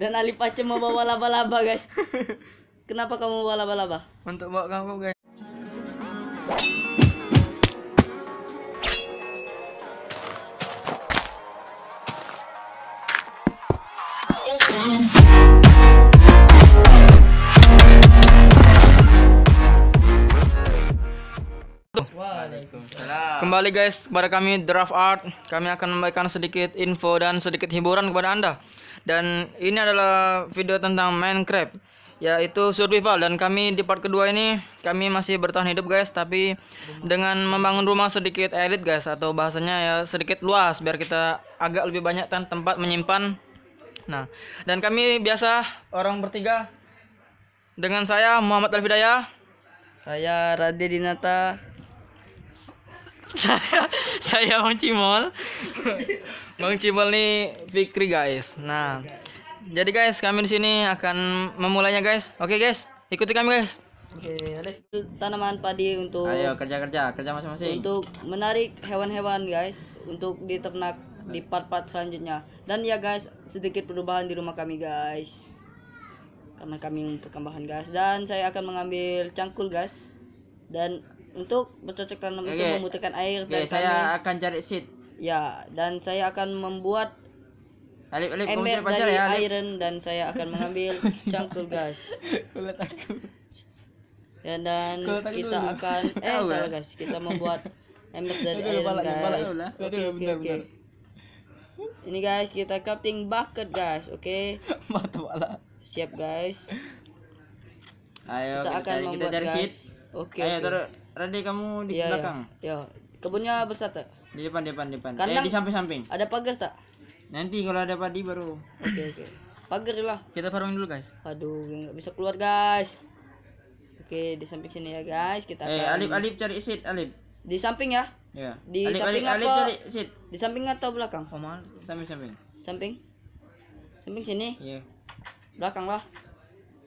dan Ali Pace mau bawa laba-laba guys kenapa kamu bawa laba-laba untuk bawa kamu guys Kembali guys, kepada kami Draft Art, kami akan memberikan sedikit info dan sedikit hiburan kepada Anda dan ini adalah video tentang Minecraft yaitu survival dan kami di part kedua ini kami masih bertahan hidup guys tapi dengan membangun rumah sedikit elit guys atau bahasanya ya sedikit luas biar kita agak lebih banyak kan tempat menyimpan nah dan kami biasa orang bertiga dengan saya Muhammad Alfidaya saya Raditya Dinata saya saya Bang Cimol Bang Cimol nih Fikri guys nah jadi guys kami di sini akan memulainya guys oke guys ikuti kami guys oke tanaman padi untuk ayo kerja kerja kerja masing-masing untuk menarik hewan-hewan guys untuk diternak di part-part selanjutnya dan ya guys sedikit perubahan di rumah kami guys karena kami perkembangan guys dan saya akan mengambil cangkul guys dan untuk bercocok tanam okay. itu membutuhkan air okay, dan saya akan cari seed ya dan saya akan membuat Alip, alip, ember dari ya, iron dan saya akan mengambil cangkul gas ya dan kita dulu. akan eh salah guys kita membuat ember dari iron balak, guys oke oke oke ini guys kita crafting bucket guys oke okay? siap guys ayo kita, kita akan cari, membuat kita cari guys oke okay, okay. Rade kamu di ya, belakang. Ya. Kebunnya bersatu. Di depan, depan, depan. Eh, Kandang, eh, di samping-samping. Ada pagar tak? Nanti kalau ada padi baru. Oke, okay, oke. Okay. Pagar lah. Kita farming dulu, guys. Aduh, nggak bisa keluar, guys. Oke, di samping sini ya, guys. Kita Eh, akan... Alif, Alif cari seed, Alif. Di samping ya? Iya. Di alip, samping alip, atau Alif cari seed. Di samping atau belakang? Oh, mal. Samping, samping. Samping. Samping sini? Iya. Yeah. Belakang lah.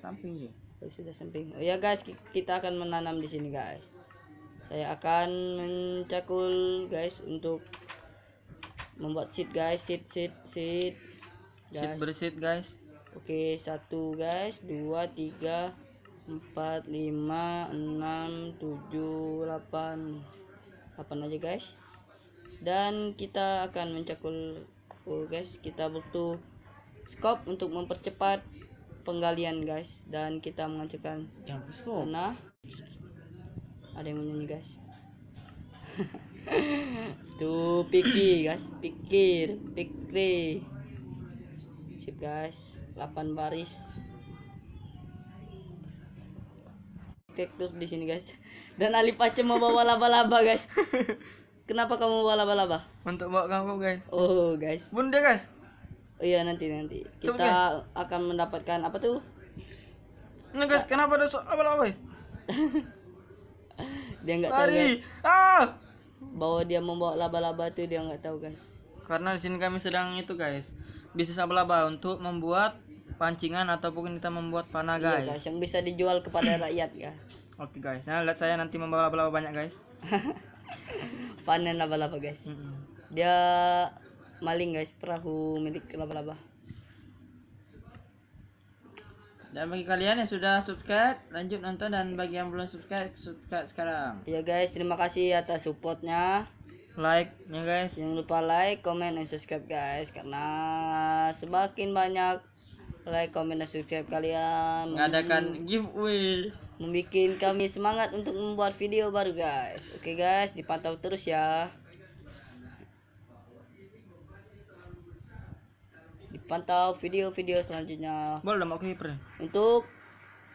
Samping ya. Oh, sudah samping. Oh ya, guys, kita akan menanam di sini, guys saya akan mencakul guys untuk membuat seat guys seat seat seat guys. seat berseat guys oke satu guys dua tiga empat lima enam tujuh delapan delapan aja guys dan kita akan mencakul oh guys kita butuh scope untuk mempercepat penggalian guys dan kita mengajukan nah ada yang mau nyanyi guys tuh pikir guys pikir pikir sip guys 8 baris tektur di sini guys dan Ali Pacem mau bawa laba-laba guys kenapa kamu bawa laba-laba untuk bawa kamu guys oh guys bunda guys oh iya nanti nanti kita akan mendapatkan apa tuh Nah guys, kenapa ada laba-laba apa dia nggak tahu guys ah! bahwa dia membawa laba-laba itu dia nggak tahu guys karena di sini kami sedang itu guys bisnis laba-laba untuk membuat pancingan ataupun kita membuat panah iya, guys, iya, guys yang bisa dijual kepada rakyat ya oke okay, guys nah lihat saya nanti membawa laba-laba banyak guys panen laba-laba guys mm -hmm. dia maling guys perahu milik laba-laba dan bagi kalian yang sudah subscribe, lanjut nonton dan bagi yang belum subscribe, subscribe sekarang. Ya guys, terima kasih atas supportnya. Like ya guys. Jangan lupa like, comment, dan subscribe guys karena semakin banyak like, comment, dan subscribe kalian mengadakan giveaway membuat kami semangat untuk membuat video baru guys. Oke okay, guys, dipantau terus ya. dipantau video-video selanjutnya belum oke kiper. untuk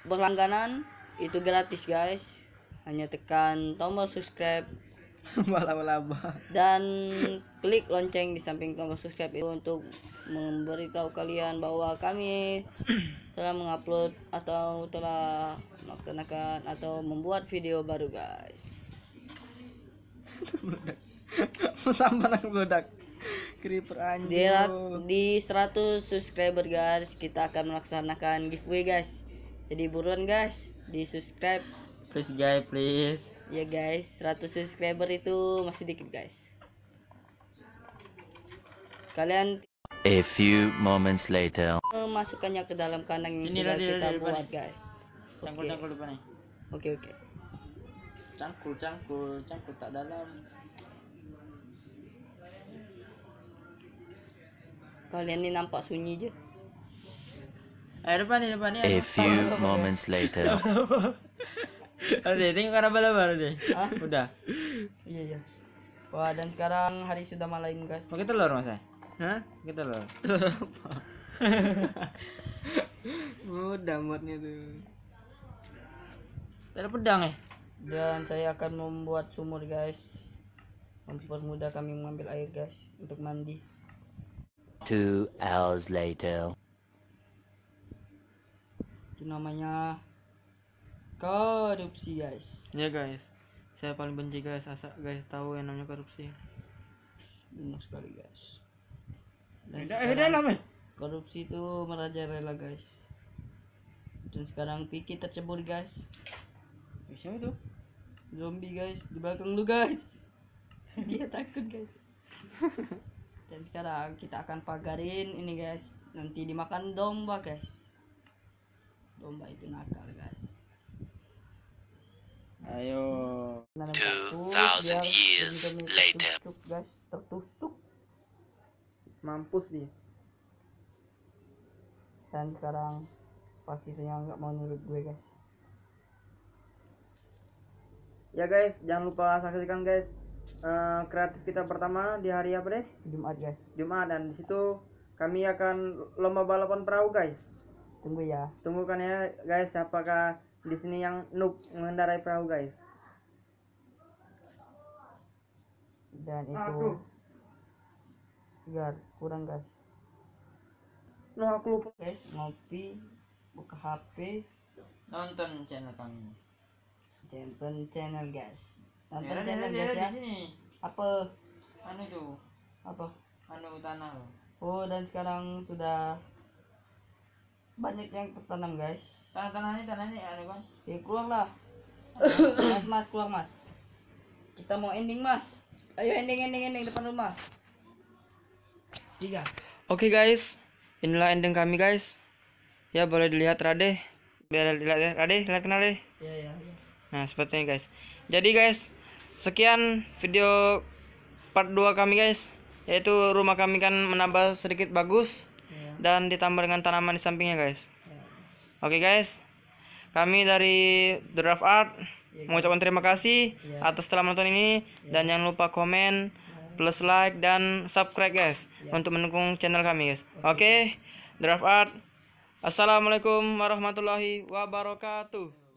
berlangganan itu gratis guys hanya tekan tombol subscribe laba-laba dan klik lonceng di samping tombol subscribe itu untuk memberitahu kalian bahwa kami telah mengupload atau telah melaksanakan atau membuat video baru guys meledak sampai berdak subscriber anjir. Di, di 100 subscriber guys, kita akan melaksanakan giveaway guys. Jadi buruan guys, di subscribe. Please guys, please. Ya guys, 100 subscriber itu masih dikit guys. Kalian A few moments later. Eh, masukkannya ke dalam kandang yang sudah kita lari, buat lari. guys. Cangkul okay. Oke okay, oke. Okay. Cangkul cangkul cangkul tak dalam. kalian ini nampak sunyi aja eh depan nih depan nih a few moments later Oke, ini karena baru deh. Hah? Udah. Iya, iya. Wah, dan sekarang hari sudah malam, guys. Pakai telur, Mas. Eh? Hah? kita telur. Udah buatnya tuh. Ada pedang Eh? Dan saya akan membuat sumur, guys. untuk Mempermudah kami mengambil air, guys, untuk mandi. Two hours later. Itu namanya korupsi guys. ya yeah, guys, saya paling benci guys. Asal guys tahu yang namanya korupsi. Benar sekali guys. Dan udah, eh, sekarang, udah lama. Korupsi itu merajalela guys. Dan sekarang Piki tercebur guys. Eh, siapa tuh? Zombie guys di belakang lu guys. Dia takut guys. dan sekarang kita akan pagarin ini guys nanti dimakan domba guys domba itu nakal guys ayo 2000 years later tertusuk, guys tertusuk mampus dia dan sekarang pasifnya nggak mau nurut gue guys ya guys jangan lupa saksikan guys Eh, kreatif kita pertama di hari apa deh? Jumat guys. Jumat dan di situ kami akan lomba balapan perahu guys. Tunggu ya. Tunggu kan ya guys apakah di sini yang noob mengendarai perahu guys. Dan itu gar kurang guys. no, aku lupa guys ngopi buka HP nonton channel kami. Nonton channel guys. Tonton ya daerah, ya. di sini. Apa? Anu itu. Apa? Anu tanah. Oh, dan sekarang sudah banyak yang tertanam, guys. Tanah tanahnya tanahnya anu kan. Ya keluarlah. mas, mas keluar, Mas. Kita mau ending, Mas. Ayo ending ending ending depan rumah. Tiga. Oke, okay, guys. Inilah ending kami, guys. Ya, boleh dilihat Rade. Biar dilihat ya. Rade, lihat kenal deh. Iya iya. ya. Nah, seperti ini, guys. Jadi, guys, sekian video part 2 kami guys yaitu rumah kami kan menambah sedikit bagus yeah. dan ditambah dengan tanaman di sampingnya guys yeah. oke okay, guys kami dari The Draft Art yeah, mengucapkan terima kasih yeah. atas telah menonton ini yeah. dan jangan lupa komen iya. plus like dan subscribe guys yeah. untuk mendukung channel kami guys oke okay. okay, Draft Art Assalamualaikum warahmatullahi wabarakatuh